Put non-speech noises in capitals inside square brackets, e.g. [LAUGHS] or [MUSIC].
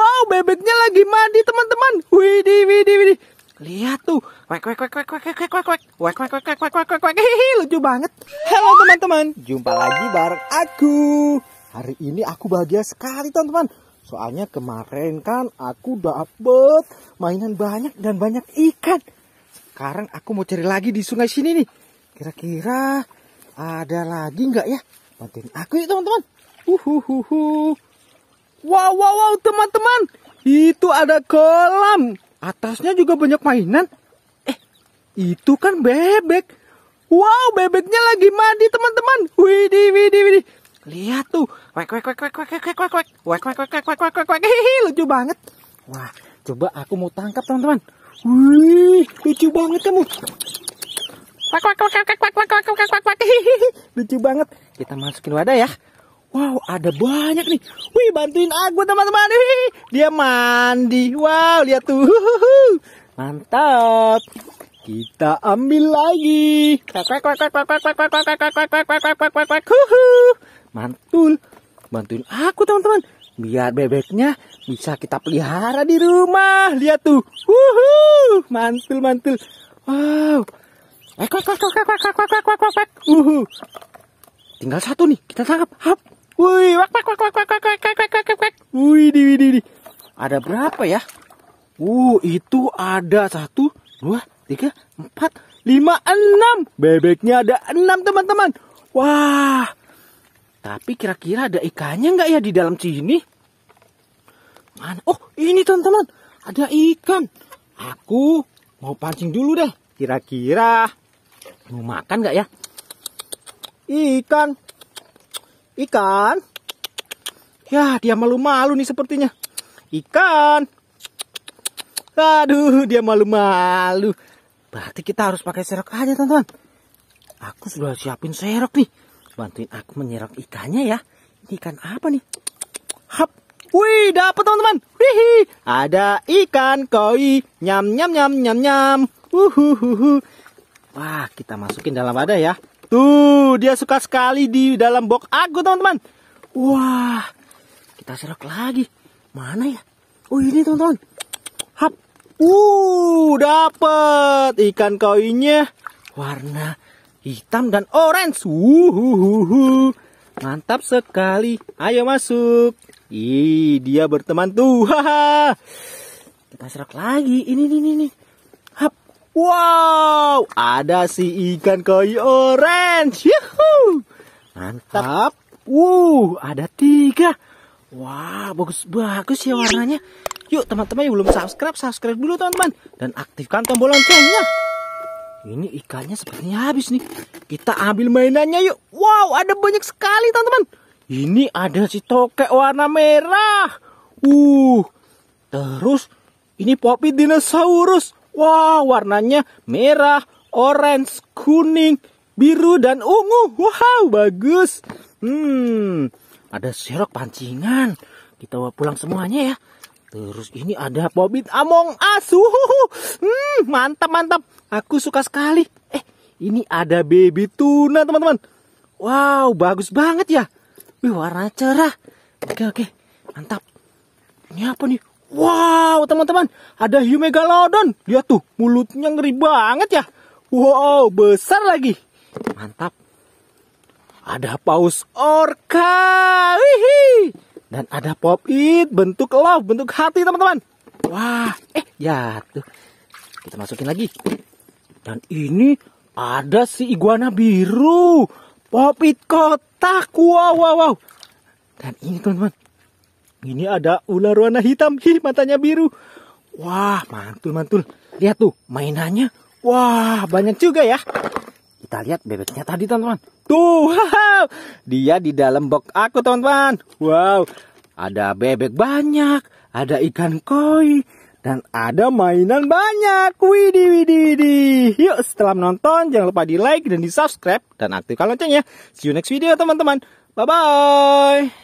Wow, bebeknya lagi mandi teman-teman. Widih, widih, widih. Lihat tuh, wek, wek, wek, wek, wek, wek, wek, wek, wek, wek, wek, wek, wek, wek, wek, wek, lucu banget. Halo teman-teman, jumpa lagi bareng aku. Hari ini aku bahagia sekali teman-teman. Soalnya kemarin kan aku dapet mainan banyak dan banyak ikan. Sekarang aku mau cari lagi di sungai sini nih. Kira-kira ada lagi nggak ya? Bantuin aku yuk teman-teman. Uhuhuhu. Wow, wow, wow, teman-teman. Itu ada kolam. Atasnya juga banyak mainan. Eh, itu kan bebek. Wow, bebeknya lagi mandi, teman-teman. Widih, widih, widih. Lihat tuh. Wek, wek, wek, wek, wek, wek, wek, wek. Wek, wek, wek, wek, wek, wek, wek. wek, lucu banget. Wah, coba aku mau tangkap, teman-teman. Wih, lucu banget kamu. Wek, wek, wek, wek, wek, wek, wek, wek, wek, wek, wek. wek, wek, wek, wek, wek, w Wow, ada banyak nih. Wih, bantuin aku teman-teman. dia mandi. Wow, lihat tuh. Mantap. Kita ambil lagi. Mantul. Bantuin aku teman-teman. Biar bebeknya bisa kita pelihara di rumah. Lihat tuh. mantul mantul. Wow. Tinggal satu nih, kita tangkap. Hap. Wih, wak wak wak wak wak wak wak wak wak wak. Wih, di di di. Ada berapa ya? Uh, itu ada satu, dua, tiga, empat, lima, enam. Bebeknya ada enam teman-teman. Wah, tapi kira-kira ada ikannya nggak ya di dalam sini? Mana? Oh, ini teman-teman, ada ikan. Aku mau pancing dulu deh. Kira-kira mau makan nggak ya? Ikan. Ikan. Ya, dia malu-malu nih sepertinya. Ikan. Aduh, dia malu-malu. Berarti kita harus pakai serok aja, teman-teman. Aku sudah siapin serok nih. Bantuin aku menyerok ikannya ya. Ini ikan apa nih? Hap. Wih, dapat teman-teman. Wih, ada ikan koi. Nyam nyam nyam nyam nyam. Uhuhuhu. Wah, kita masukin dalam wadah ya. Tuh, dia suka sekali di dalam box aku, teman-teman. Wah, kita serok lagi. Mana ya? Oh, ini, teman-teman. Hap. Uh, dapet ikan koinnya warna hitam dan orange. Uhuhuhu. Mantap sekali. Ayo masuk. Ih, dia berteman tuh. [LAUGHS] Kita serok lagi. Ini, ini, ini. Wow, ada si ikan koi orange. Yuhu. Mantap. Wuh, ada tiga. Wah, bagus-bagus ya warnanya. Yuk, teman-teman yang belum subscribe, subscribe dulu teman-teman. Dan aktifkan tombol loncengnya. Ini ikannya sepertinya habis nih. Kita ambil mainannya yuk. Wow, ada banyak sekali teman-teman. Ini ada si tokek warna merah. Uh, terus ini popi dinosaurus. Wah, warnanya merah, orange, kuning, biru, dan ungu. Wow, bagus. Hmm, ada serok pancingan. Kita bawa pulang semuanya ya. Terus ini ada Bobit Among Us. Hmm, mantap mantap. Aku suka sekali. Eh, ini ada baby tuna, teman-teman. Wow, bagus banget ya. Wih, warna cerah. Oke, oke. Mantap. Ini apa nih? Wow, teman-teman, ada hiu megalodon. Lihat tuh, mulutnya ngeri banget ya. Wow, besar lagi. Mantap. Ada paus orca. Wihi. Dan ada pop it bentuk love, bentuk hati, teman-teman. Wah, eh jatuh. Ya Kita masukin lagi. Dan ini ada si iguana biru. Pop it kotak. Wow, wow, wow. Dan ini teman-teman, ini ada ular warna hitam. Hi, matanya biru. Wah, mantul, mantul. Lihat tuh, mainannya. Wah, banyak juga ya. Kita lihat bebeknya tadi, teman-teman. Tuh, [LAUGHS] wow. dia di dalam box aku, teman-teman. Wow, ada bebek banyak, ada ikan koi, dan ada mainan banyak. widi widi widi Yuk, setelah menonton, jangan lupa di like dan di subscribe, dan aktifkan loncengnya. See you next video, teman-teman. Bye-bye.